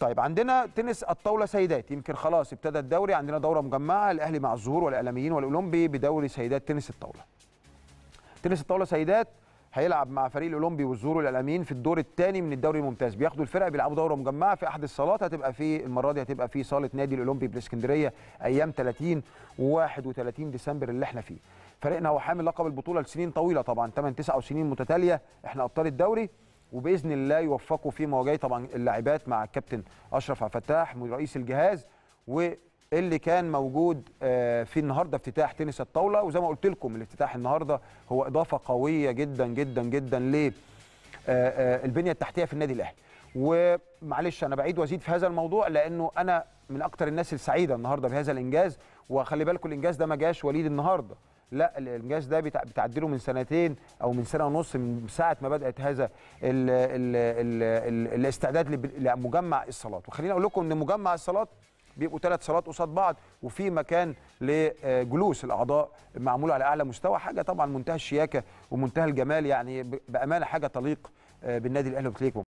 طيب عندنا تنس الطاوله سيدات يمكن خلاص ابتدى الدوري عندنا دوره مجمعه الاهلي مع الزهور والاعلاميين والاولمبي بدوري سيدات تنس الطاوله تنس الطاوله سيدات هيلعب مع فريق الاولمبي والزهور والاعلاميين في الدور الثاني من الدوري الممتاز بياخدوا الفرق بيلعبوا دوره مجمعه في احد الصالات هتبقى في المره دي هتبقى في صاله نادي الاولمبي بالاسكندريه ايام 30 و31 ديسمبر اللي احنا فيه فريقنا هو حامل لقب البطوله لسنين طويله طبعا 8 9 سنين متتاليه احنا ابطال الدوري وباذن الله يوفقوا فيما جاي طبعا اللاعبات مع الكابتن اشرف عبد الفتاح رئيس الجهاز واللي كان موجود آه، في النهارده افتتاح تنس الطاوله وزي ما قلت لكم الافتتاح النهارده هو اضافه قويه جدا جدا جدا ل آه، آه، البنيه التحتيه في النادي الاهلي ومعلش انا بعيد وازيد في هذا الموضوع لانه انا من اكتر الناس السعيده النهارده بهذا الانجاز وخلي بالكم الانجاز ده ما جاش وليد النهارده لا الانجاز ده بتعدله من سنتين او من سنه ونص من ساعه ما بدات هذا الـ الـ الـ الـ الاستعداد لمجمع الصالات وخليني اقول لكم ان مجمع الصالات بيبقوا ثلاث صالات قصاد بعض وفي مكان لجلوس الاعضاء معمول على اعلى مستوى حاجه طبعا منتهى الشياكه ومنتهى الجمال يعني بامانه حاجه تليق آه، بالنادي الاهلي وبتليق